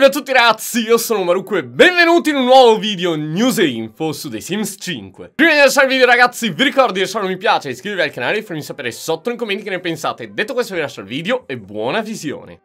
Salve a tutti ragazzi, io sono Marucco e benvenuti in un nuovo video news e info su The Sims 5 Prima di lasciare il video ragazzi vi ricordo di lasciare un mi piace, iscrivervi al canale e farmi sapere sotto nei commenti che ne pensate Detto questo vi lascio il video e buona visione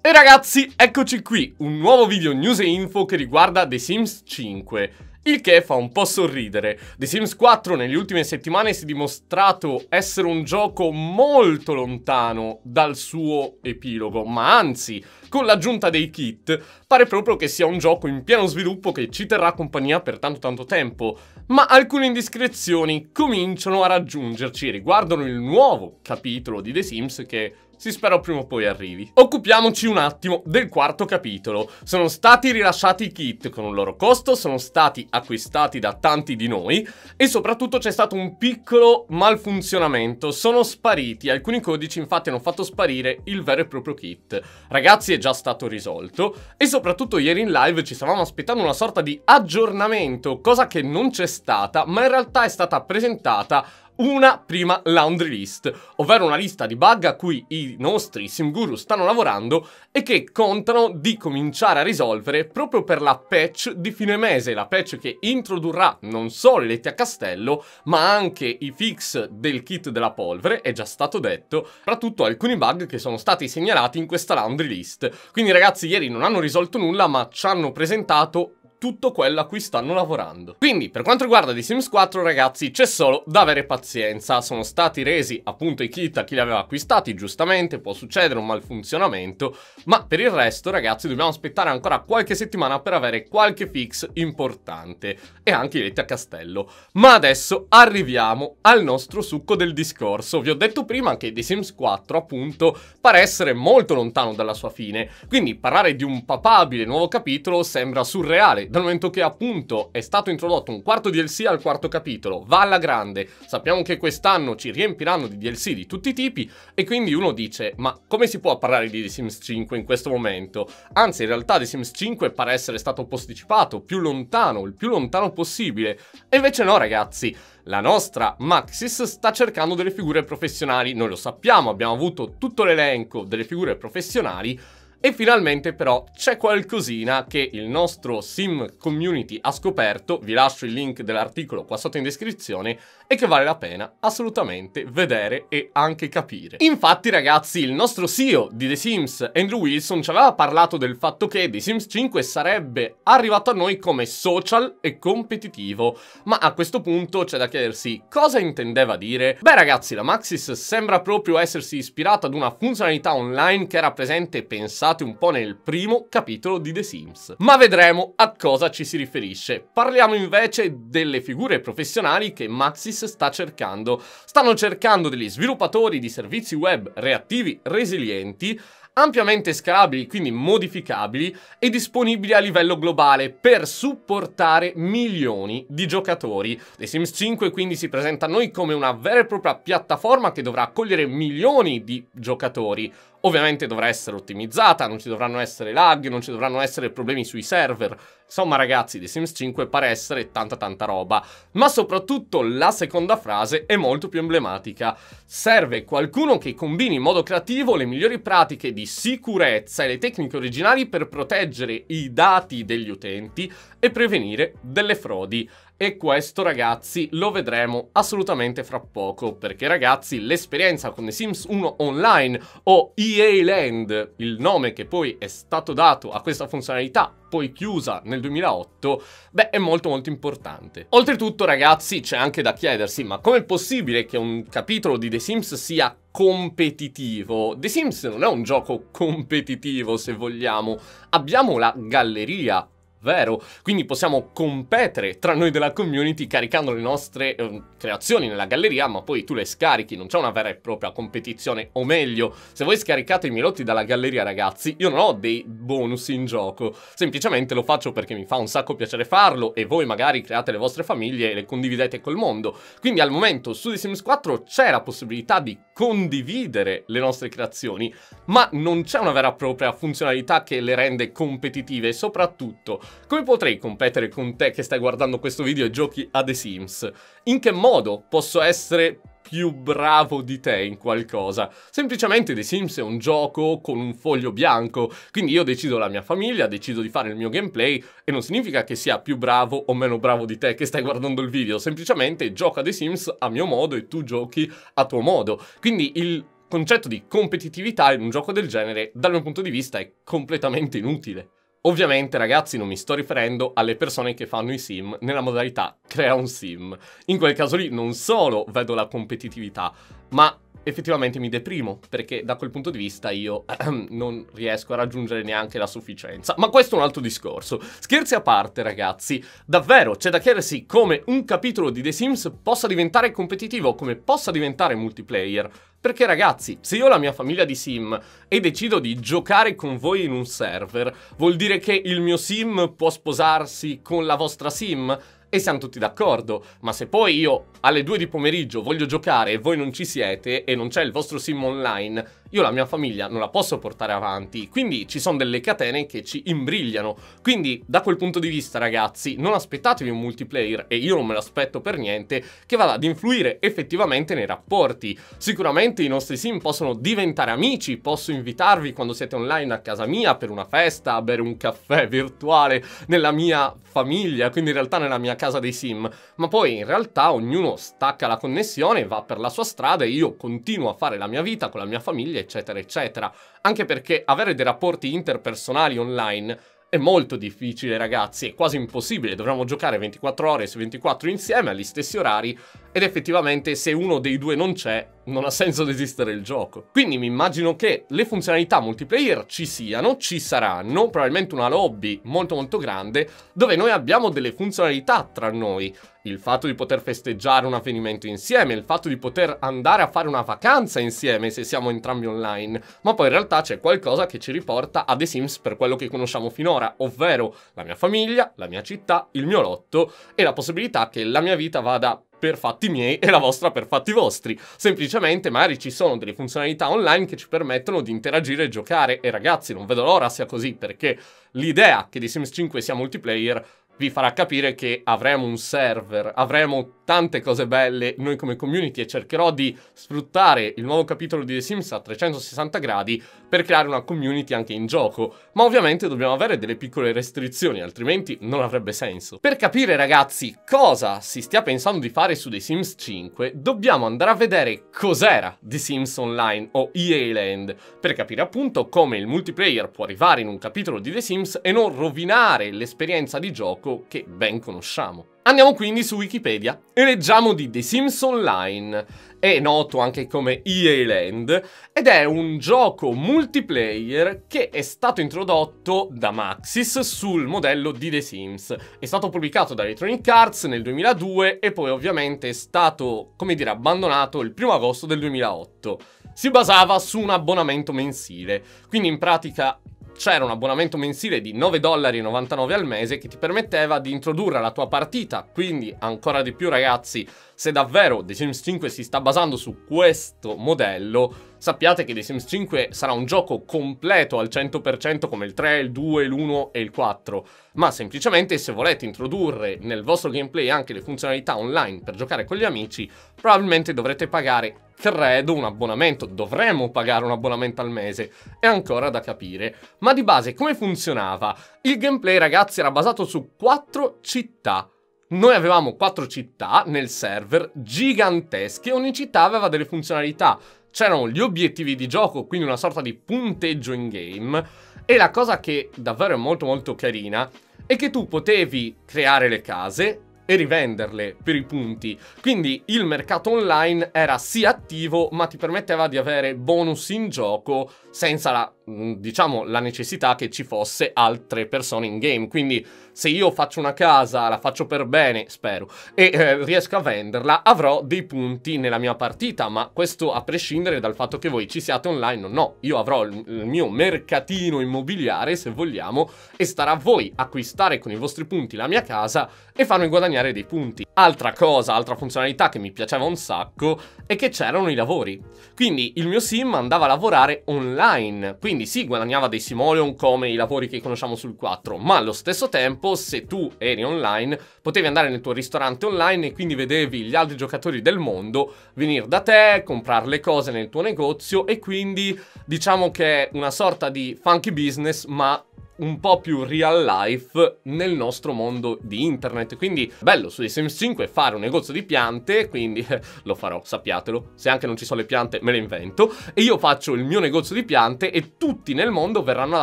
E ragazzi, eccoci qui, un nuovo video news e info che riguarda The Sims 5 il che fa un po' sorridere. The Sims 4 negli ultime settimane si è dimostrato essere un gioco molto lontano dal suo epilogo, ma anzi, con l'aggiunta dei kit, pare proprio che sia un gioco in pieno sviluppo che ci terrà compagnia per tanto tanto tempo, ma alcune indiscrezioni cominciano a raggiungerci e riguardano il nuovo capitolo di The Sims che si spera prima o poi arrivi. Occupiamoci un attimo del quarto capitolo. Sono stati rilasciati i kit con un loro costo, sono stati acquistati da tanti di noi e soprattutto c'è stato un piccolo malfunzionamento. Sono spariti, alcuni codici infatti hanno fatto sparire il vero e proprio kit. Ragazzi è già stato risolto e soprattutto ieri in live ci stavamo aspettando una sorta di aggiornamento, cosa che non c'è stata ma in realtà è stata presentata una prima laundry list, ovvero una lista di bug a cui i nostri SimGuru stanno lavorando e che contano di cominciare a risolvere proprio per la patch di fine mese, la patch che introdurrà non solo i letti a castello, ma anche i fix del kit della polvere, è già stato detto, soprattutto alcuni bug che sono stati segnalati in questa laundry list. Quindi ragazzi, ieri non hanno risolto nulla, ma ci hanno presentato tutto quello a cui stanno lavorando. Quindi per quanto riguarda The Sims 4 ragazzi c'è solo da avere pazienza, sono stati resi appunto i kit a chi li aveva acquistati, giustamente può succedere un malfunzionamento, ma per il resto ragazzi dobbiamo aspettare ancora qualche settimana per avere qualche fix importante e anche i letti a castello. Ma adesso arriviamo al nostro succo del discorso, vi ho detto prima che The Sims 4 appunto pare essere molto lontano dalla sua fine, quindi parlare di un papabile nuovo capitolo sembra surreale dal momento che appunto è stato introdotto un quarto DLC al quarto capitolo, va alla grande, sappiamo che quest'anno ci riempiranno di DLC di tutti i tipi, e quindi uno dice, ma come si può parlare di The Sims 5 in questo momento? Anzi, in realtà The Sims 5 pare essere stato posticipato più lontano, il più lontano possibile, e invece no ragazzi, la nostra Maxis sta cercando delle figure professionali, noi lo sappiamo, abbiamo avuto tutto l'elenco delle figure professionali, e finalmente però c'è qualcosina che il nostro sim community ha scoperto, vi lascio il link dell'articolo qua sotto in descrizione, e che vale la pena assolutamente vedere e anche capire. Infatti ragazzi il nostro CEO di The Sims, Andrew Wilson, ci aveva parlato del fatto che The Sims 5 sarebbe arrivato a noi come social e competitivo, ma a questo punto c'è da chiedersi cosa intendeva dire? Beh ragazzi la Maxis sembra proprio essersi ispirata ad una funzionalità online che era presente pensata trovate un po' nel primo capitolo di The Sims. Ma vedremo a cosa ci si riferisce. Parliamo invece delle figure professionali che Maxis sta cercando. Stanno cercando degli sviluppatori di servizi web reattivi resilienti ampiamente scalabili, quindi modificabili, e disponibili a livello globale per supportare milioni di giocatori. The Sims 5 quindi si presenta a noi come una vera e propria piattaforma che dovrà accogliere milioni di giocatori. Ovviamente dovrà essere ottimizzata, non ci dovranno essere lag, non ci dovranno essere problemi sui server Insomma ragazzi, The Sims 5 pare essere tanta tanta roba, ma soprattutto la seconda frase è molto più emblematica. Serve qualcuno che combini in modo creativo le migliori pratiche di sicurezza e le tecniche originali per proteggere i dati degli utenti e prevenire delle frodi. E questo ragazzi lo vedremo assolutamente fra poco, perché ragazzi l'esperienza con The Sims 1 Online o EA Land, il nome che poi è stato dato a questa funzionalità poi chiusa nel 2008, beh è molto molto importante. Oltretutto ragazzi c'è anche da chiedersi ma com'è possibile che un capitolo di The Sims sia competitivo? The Sims non è un gioco competitivo se vogliamo, abbiamo la galleria vero. Quindi possiamo competere tra noi della community caricando le nostre eh, creazioni nella galleria, ma poi tu le scarichi, non c'è una vera e propria competizione. O meglio, se voi scaricate i miei lotti dalla galleria, ragazzi, io non ho dei bonus in gioco. Semplicemente lo faccio perché mi fa un sacco piacere farlo e voi magari create le vostre famiglie e le condividete col mondo. Quindi al momento su The Sims 4 c'è la possibilità di condividere le nostre creazioni, ma non c'è una vera e propria funzionalità che le rende competitive e soprattutto come potrei competere con te che stai guardando questo video e giochi a The Sims? In che modo posso essere più bravo di te in qualcosa. Semplicemente The Sims è un gioco con un foglio bianco, quindi io decido la mia famiglia, decido di fare il mio gameplay e non significa che sia più bravo o meno bravo di te che stai guardando il video, semplicemente gioca The Sims a mio modo e tu giochi a tuo modo. Quindi il concetto di competitività in un gioco del genere, dal mio punto di vista, è completamente inutile. Ovviamente ragazzi non mi sto riferendo alle persone che fanno i sim nella modalità crea un sim. In quel caso lì non solo vedo la competitività, ma effettivamente mi deprimo, perché da quel punto di vista io ehm, non riesco a raggiungere neanche la sufficienza. Ma questo è un altro discorso. Scherzi a parte, ragazzi, davvero c'è da chiedersi come un capitolo di The Sims possa diventare competitivo, come possa diventare multiplayer. Perché ragazzi, se io ho la mia famiglia di sim e decido di giocare con voi in un server, vuol dire che il mio sim può sposarsi con la vostra sim? e siamo tutti d'accordo. Ma se poi io alle 2 di pomeriggio voglio giocare e voi non ci siete e non c'è il vostro sim online, io la mia famiglia non la posso portare avanti, quindi ci sono delle catene che ci imbrigliano. Quindi da quel punto di vista ragazzi, non aspettatevi un multiplayer, e io non me l'aspetto per niente, che vada ad influire effettivamente nei rapporti. Sicuramente i nostri sim possono diventare amici, posso invitarvi quando siete online a casa mia per una festa, a bere un caffè virtuale nella mia famiglia, quindi in realtà nella mia casa dei sim, ma poi in realtà ognuno stacca la connessione, va per la sua strada e io continuo a fare la mia vita con la mia famiglia famiglia, eccetera, eccetera. Anche perché avere dei rapporti interpersonali online è molto difficile, ragazzi, è quasi impossibile. Dovremmo giocare 24 ore su 24 insieme agli stessi orari, ed effettivamente se uno dei due non c'è, non ha senso di esistere il gioco. Quindi mi immagino che le funzionalità multiplayer ci siano, ci saranno, probabilmente una lobby molto molto grande, dove noi abbiamo delle funzionalità tra noi. Il fatto di poter festeggiare un avvenimento insieme, il fatto di poter andare a fare una vacanza insieme se siamo entrambi online, ma poi in realtà c'è qualcosa che ci riporta a The Sims per quello che conosciamo finora, ovvero la mia famiglia, la mia città, il mio lotto e la possibilità che la mia vita vada per fatti miei e la vostra per fatti vostri. Semplicemente magari ci sono delle funzionalità online che ci permettono di interagire e giocare e ragazzi non vedo l'ora sia così perché l'idea che di Sims 5 sia multiplayer vi farà capire che avremo un server, avremo tante cose belle noi come community e cercherò di sfruttare il nuovo capitolo di The Sims a 360 gradi per creare una community anche in gioco, ma ovviamente dobbiamo avere delle piccole restrizioni, altrimenti non avrebbe senso. Per capire ragazzi cosa si stia pensando di fare su The Sims 5, dobbiamo andare a vedere cos'era The Sims Online o EA Land, per capire appunto come il multiplayer può arrivare in un capitolo di The Sims e non rovinare l'esperienza di gioco che ben conosciamo. Andiamo quindi su Wikipedia e leggiamo di The Sims Online, è noto anche come EA Land, ed è un gioco multiplayer che è stato introdotto da Maxis sul modello di The Sims. È stato pubblicato da Electronic Arts nel 2002 e poi ovviamente è stato, come dire, abbandonato il 1 agosto del 2008. Si basava su un abbonamento mensile, quindi in pratica c'era un abbonamento mensile di 9,99 dollari al mese che ti permetteva di introdurre la tua partita, quindi ancora di più ragazzi, se davvero The Sims 5 si sta basando su questo modello, sappiate che The Sims 5 sarà un gioco completo al 100% come il 3, il 2, l'1 e il 4, ma semplicemente se volete introdurre nel vostro gameplay anche le funzionalità online per giocare con gli amici, probabilmente dovrete pagare credo un abbonamento, dovremmo pagare un abbonamento al mese, è ancora da capire. Ma di base come funzionava? Il gameplay ragazzi era basato su 4 città. Noi avevamo 4 città nel server gigantesche, e ogni città aveva delle funzionalità c'erano gli obiettivi di gioco, quindi una sorta di punteggio in game. E la cosa che davvero è molto molto carina è che tu potevi creare le case e rivenderle per i punti. Quindi il mercato online era sì attivo, ma ti permetteva di avere bonus in gioco senza la, mm, diciamo, la necessità che ci fosse altre persone in game. Quindi se io faccio una casa, la faccio per bene, spero, e eh, riesco a venderla, avrò dei punti nella mia partita, ma questo a prescindere dal fatto che voi ci siate online o no. Io avrò il, il mio mercatino immobiliare, se vogliamo, e starà a voi acquistare con i vostri punti la mia casa e farmi guadagnare dei punti. Altra cosa, altra funzionalità che mi piaceva un sacco è che c'erano i lavori. Quindi il mio sim andava a lavorare online, quindi sì, guadagnava dei simoleon come i lavori che conosciamo sul 4, ma allo stesso tempo se tu eri online potevi andare nel tuo ristorante online e quindi vedevi gli altri giocatori del mondo venire da te, comprare le cose nel tuo negozio e quindi diciamo che è una sorta di funky business ma un po' più real life nel nostro mondo di internet. Quindi bello su Sims 5 fare un negozio di piante, quindi eh, lo farò, sappiatelo. Se anche non ci sono le piante me le invento e io faccio il mio negozio di piante e tutti nel mondo verranno ad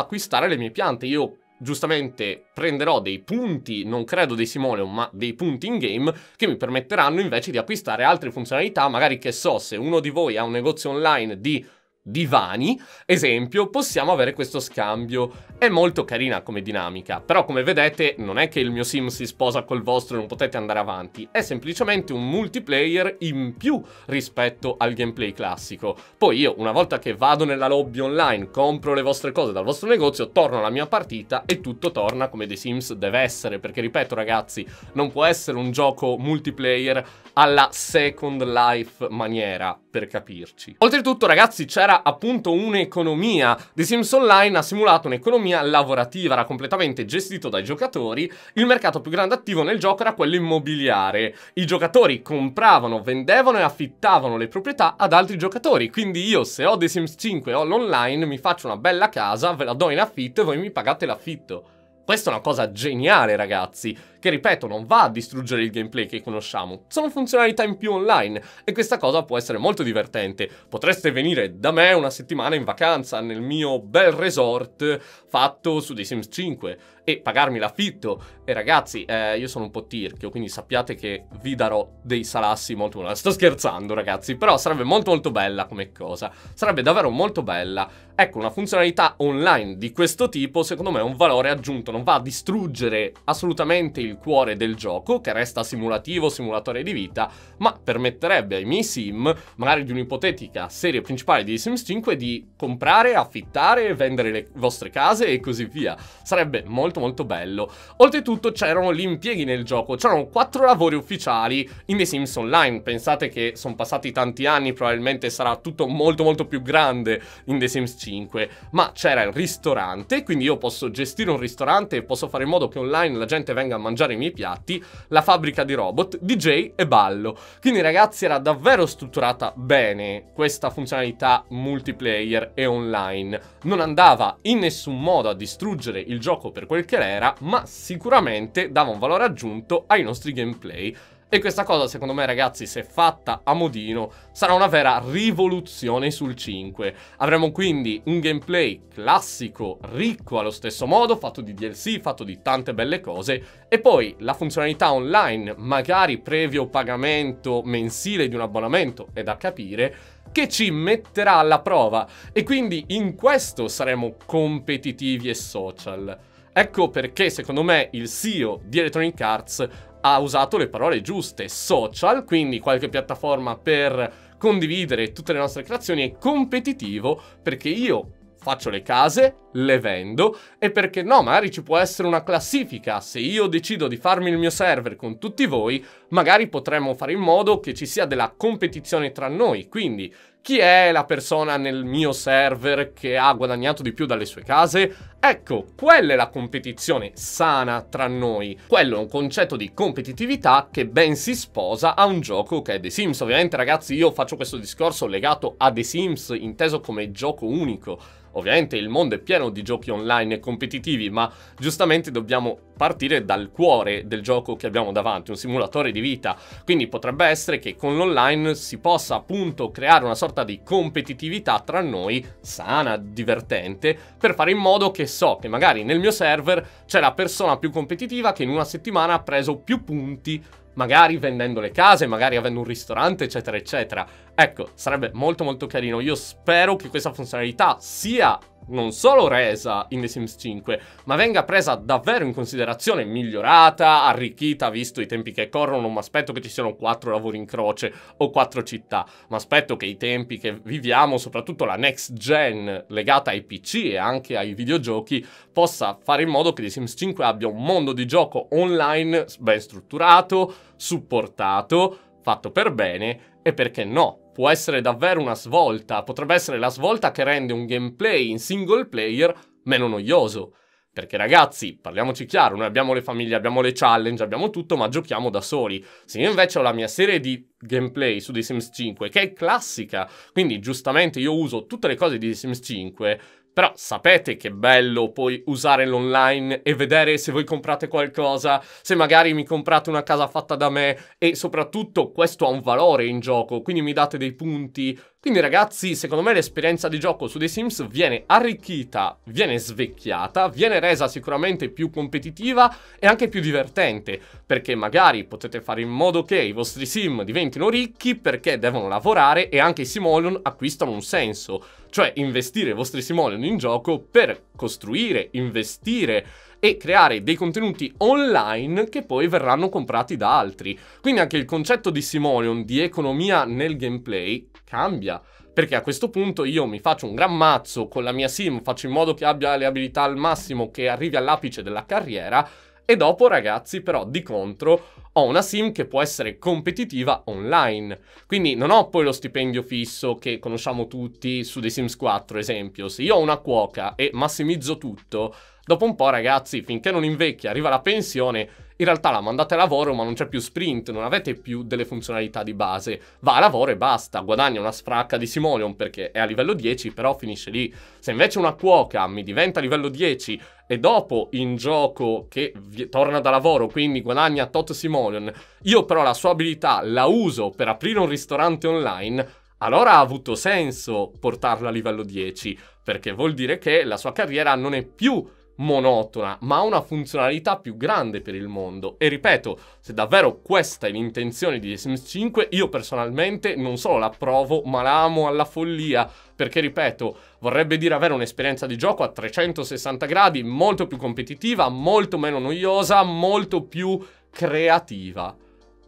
acquistare le mie piante. Io giustamente prenderò dei punti, non credo dei Simoleon, ma dei punti in game che mi permetteranno invece di acquistare altre funzionalità, magari che so, se uno di voi ha un negozio online di divani, esempio, possiamo avere questo scambio. È molto carina come dinamica, però come vedete non è che il mio sim si sposa col vostro e non potete andare avanti, è semplicemente un multiplayer in più rispetto al gameplay classico. Poi io una volta che vado nella lobby online, compro le vostre cose dal vostro negozio, torno alla mia partita e tutto torna come The Sims deve essere, perché ripeto ragazzi, non può essere un gioco multiplayer alla Second Life maniera, per capirci. Oltretutto ragazzi c'era era appunto un'economia. The Sims Online ha simulato un'economia lavorativa, era completamente gestito dai giocatori, il mercato più grande attivo nel gioco era quello immobiliare. I giocatori compravano, vendevano e affittavano le proprietà ad altri giocatori, quindi io se ho The Sims 5 e ho l'online mi faccio una bella casa, ve la do in affitto e voi mi pagate l'affitto. Questa è una cosa geniale ragazzi che ripeto non va a distruggere il gameplay che conosciamo, sono funzionalità in più online e questa cosa può essere molto divertente. Potreste venire da me una settimana in vacanza nel mio bel resort fatto su The Sims 5 e pagarmi l'affitto. E ragazzi, eh, io sono un po' tirchio, quindi sappiate che vi darò dei salassi molto... sto scherzando ragazzi, però sarebbe molto molto bella come cosa. Sarebbe davvero molto bella. Ecco, una funzionalità online di questo tipo secondo me è un valore aggiunto, non va a distruggere assolutamente il il cuore del gioco, che resta simulativo, simulatore di vita, ma permetterebbe ai miei sim, magari di un'ipotetica serie principale di Sims 5, di comprare, affittare, vendere le vostre case e così via. Sarebbe molto molto bello. Oltretutto c'erano gli impieghi nel gioco, c'erano quattro lavori ufficiali in The Sims Online. Pensate che sono passati tanti anni, probabilmente sarà tutto molto molto più grande in The Sims 5, ma c'era il ristorante, quindi io posso gestire un ristorante e posso fare in modo che online la gente venga a mangiare mangiare i miei piatti, la fabbrica di robot, DJ e ballo. Quindi ragazzi era davvero strutturata bene questa funzionalità multiplayer e online. Non andava in nessun modo a distruggere il gioco per quel che era, ma sicuramente dava un valore aggiunto ai nostri gameplay. E questa cosa, secondo me, ragazzi, se fatta a modino, sarà una vera rivoluzione sul 5. Avremo quindi un gameplay classico, ricco allo stesso modo, fatto di DLC, fatto di tante belle cose, e poi la funzionalità online, magari previo pagamento mensile di un abbonamento, è da capire, che ci metterà alla prova. E quindi in questo saremo competitivi e social. Ecco perché secondo me il CEO di Electronic Arts ha usato le parole giuste, social, quindi qualche piattaforma per condividere tutte le nostre creazioni e competitivo perché io faccio le case, le vendo e perché no, magari ci può essere una classifica, se io decido di farmi il mio server con tutti voi, magari potremmo fare in modo che ci sia della competizione tra noi, quindi chi è la persona nel mio server che ha guadagnato di più dalle sue case? Ecco, quella è la competizione sana tra noi. Quello è un concetto di competitività che ben si sposa a un gioco che è The Sims. Ovviamente ragazzi io faccio questo discorso legato a The Sims inteso come gioco unico. Ovviamente il mondo è pieno all'interno di giochi online competitivi, ma giustamente dobbiamo partire dal cuore del gioco che abbiamo davanti, un simulatore di vita. Quindi potrebbe essere che con l'online si possa appunto creare una sorta di competitività tra noi, sana, divertente, per fare in modo che so che magari nel mio server c'è la persona più competitiva che in una settimana ha preso più punti magari vendendo le case, magari avendo un ristorante, eccetera, eccetera. Ecco, sarebbe molto molto carino. Io spero che questa funzionalità sia non solo resa in The Sims 5, ma venga presa davvero in considerazione federazione migliorata, arricchita, visto i tempi che corrono, non mi aspetto che ci siano quattro lavori in croce o quattro città, ma aspetto che i tempi che viviamo, soprattutto la next gen legata ai PC e anche ai videogiochi, possa fare in modo che The Sims 5 abbia un mondo di gioco online ben strutturato, supportato, fatto per bene e perché no, può essere davvero una svolta, potrebbe essere la svolta che rende un gameplay in single player meno noioso. Perché ragazzi, parliamoci chiaro, noi abbiamo le famiglie, abbiamo le challenge, abbiamo tutto, ma giochiamo da soli. Se io invece ho la mia serie di gameplay su The Sims 5, che è classica, quindi giustamente io uso tutte le cose di The Sims 5, però sapete che bello poi usare l'online e vedere se voi comprate qualcosa, se magari mi comprate una casa fatta da me e soprattutto questo ha un valore in gioco, quindi mi date dei punti quindi ragazzi, secondo me l'esperienza di gioco su The Sims viene arricchita, viene svecchiata, viene resa sicuramente più competitiva e anche più divertente, perché magari potete fare in modo che i vostri sim diventino ricchi perché devono lavorare e anche i Simoleon acquistano un senso, cioè investire i vostri Simoleon in gioco per costruire, investire, e creare dei contenuti online che poi verranno comprati da altri. Quindi anche il concetto di Simoleon di economia nel gameplay cambia perché a questo punto io mi faccio un gran mazzo con la mia sim, faccio in modo che abbia le abilità al massimo, che arrivi all'apice della carriera e dopo ragazzi però di contro ho una sim che può essere competitiva online. Quindi non ho poi lo stipendio fisso che conosciamo tutti su The Sims 4 esempio. Se io ho una cuoca e massimizzo tutto, dopo un po' ragazzi finché non invecchia, arriva la pensione in realtà la mandate a lavoro ma non c'è più sprint, non avete più delle funzionalità di base, va a lavoro e basta, guadagna una sfracca di Simoleon perché è a livello 10 però finisce lì. Se invece una cuoca mi diventa a livello 10 e dopo in gioco che torna da lavoro, quindi guadagna tot Simoleon, io però la sua abilità la uso per aprire un ristorante online, allora ha avuto senso portarla a livello 10, perché vuol dire che la sua carriera non è più monotona, ma ha una funzionalità più grande per il mondo. E ripeto, se davvero questa è l'intenzione di The Sims 5, io personalmente non solo la provo, ma la amo alla follia, perché ripeto, vorrebbe dire avere un'esperienza di gioco a 360 gradi, molto più competitiva, molto meno noiosa, molto più creativa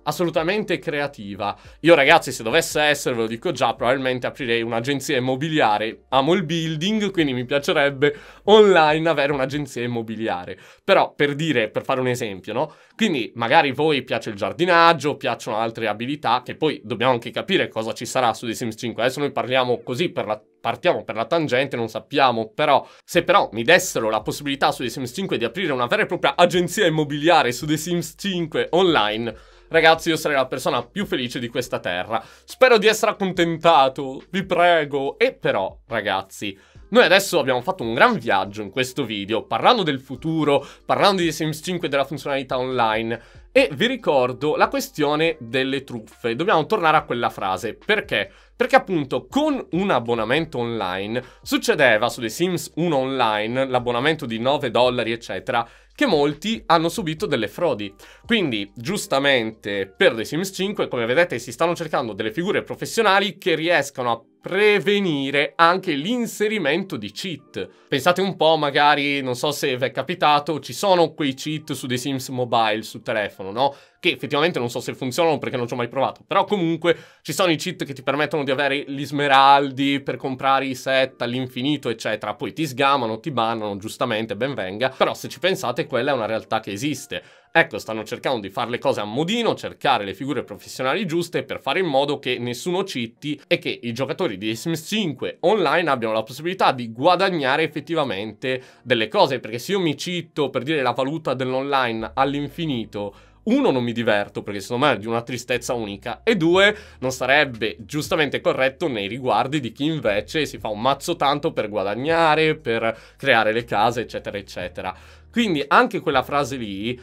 assolutamente creativa. Io ragazzi, se dovesse essere, ve lo dico già, probabilmente aprirei un'agenzia immobiliare. Amo il building, quindi mi piacerebbe online avere un'agenzia immobiliare. Però per dire, per fare un esempio, no? Quindi magari voi piace il giardinaggio, piacciono altre abilità che poi dobbiamo anche capire cosa ci sarà su The Sims 5. Adesso noi parliamo così per la partiamo per la tangente, non sappiamo, però se però mi dessero la possibilità su The Sims 5 di aprire una vera e propria agenzia immobiliare su The Sims 5 online, ragazzi io sarei la persona più felice di questa terra. Spero di essere accontentato, vi prego. E però, ragazzi, noi adesso abbiamo fatto un gran viaggio in questo video, parlando del futuro, parlando di The Sims 5 e della funzionalità online. E vi ricordo la questione delle truffe. Dobbiamo tornare a quella frase. Perché? Perché appunto con un abbonamento online succedeva su The Sims 1 online, l'abbonamento di 9 dollari eccetera, che molti hanno subito delle frodi. Quindi giustamente per The Sims 5 come vedete si stanno cercando delle figure professionali che riescano a prevenire anche l'inserimento di cheat. Pensate un po', magari, non so se vi è capitato, ci sono quei cheat su The Sims Mobile, su telefono, no? Che effettivamente non so se funzionano perché non ci ho mai provato, però comunque ci sono i cheat che ti permettono di avere gli smeraldi per comprare i set all'infinito, eccetera. Poi ti sgamano, ti bannano, giustamente, ben venga, però se ci pensate quella è una realtà che esiste. Ecco, stanno cercando di fare le cose a modino, cercare le figure professionali giuste per fare in modo che nessuno citti e che i giocatori di Sims 5 online abbiano la possibilità di guadagnare effettivamente delle cose, perché se io mi citto per dire la valuta dell'online all'infinito uno non mi diverto perché secondo me è di una tristezza unica e due non sarebbe giustamente corretto nei riguardi di chi invece si fa un mazzo tanto per guadagnare, per creare le case eccetera eccetera. Quindi anche quella frase lì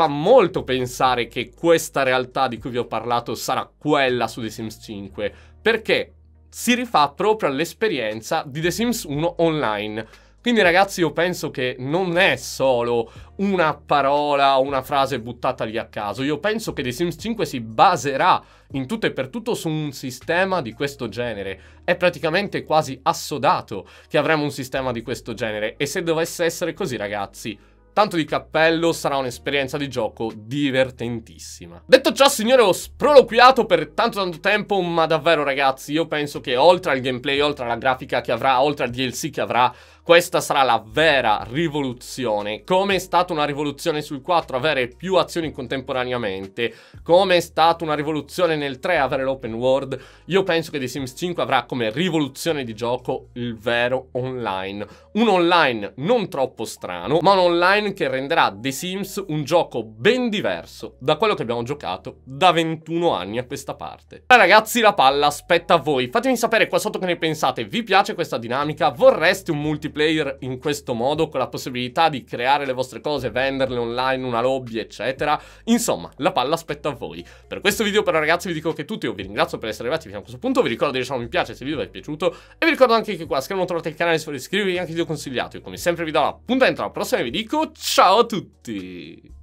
fa molto pensare che questa realtà di cui vi ho parlato sarà quella su The Sims 5, perché si rifà proprio all'esperienza di The Sims 1 online. Quindi ragazzi io penso che non è solo una parola o una frase buttata lì a caso, io penso che The Sims 5 si baserà in tutto e per tutto su un sistema di questo genere. È praticamente quasi assodato che avremo un sistema di questo genere e se dovesse essere così ragazzi, tanto di cappello, sarà un'esperienza di gioco divertentissima. Detto ciò, signore, ho sproloquiato per tanto tanto tempo, ma davvero ragazzi, io penso che oltre al gameplay, oltre alla grafica che avrà, oltre al DLC che avrà, questa sarà la vera rivoluzione. Come è stata una rivoluzione sul 4 avere più azioni contemporaneamente, come è stata una rivoluzione nel 3 avere l'open world, io penso che The Sims 5 avrà come rivoluzione di gioco il vero online. Un online non troppo strano, ma un online che renderà The Sims un gioco ben diverso da quello che abbiamo giocato da 21 anni a questa parte. Ma ragazzi, la palla aspetta a voi. Fatemi sapere qua sotto che ne pensate. Vi piace questa dinamica? Vorreste un multiplayer? multiplayer in questo modo, con la possibilità di creare le vostre cose, venderle online, una lobby, eccetera. Insomma, la palla aspetta a voi. Per questo video però ragazzi vi dico che tutti, io vi ringrazio per essere arrivati fino a questo punto, vi ricordo di lasciare un mi piace se il video vi è piaciuto e vi ricordo anche che qua a schermo trovate il canale se volete iscrivervi e anche il video consigliato. e come sempre vi do l'appuntamento alla prossima e vi dico ciao a tutti!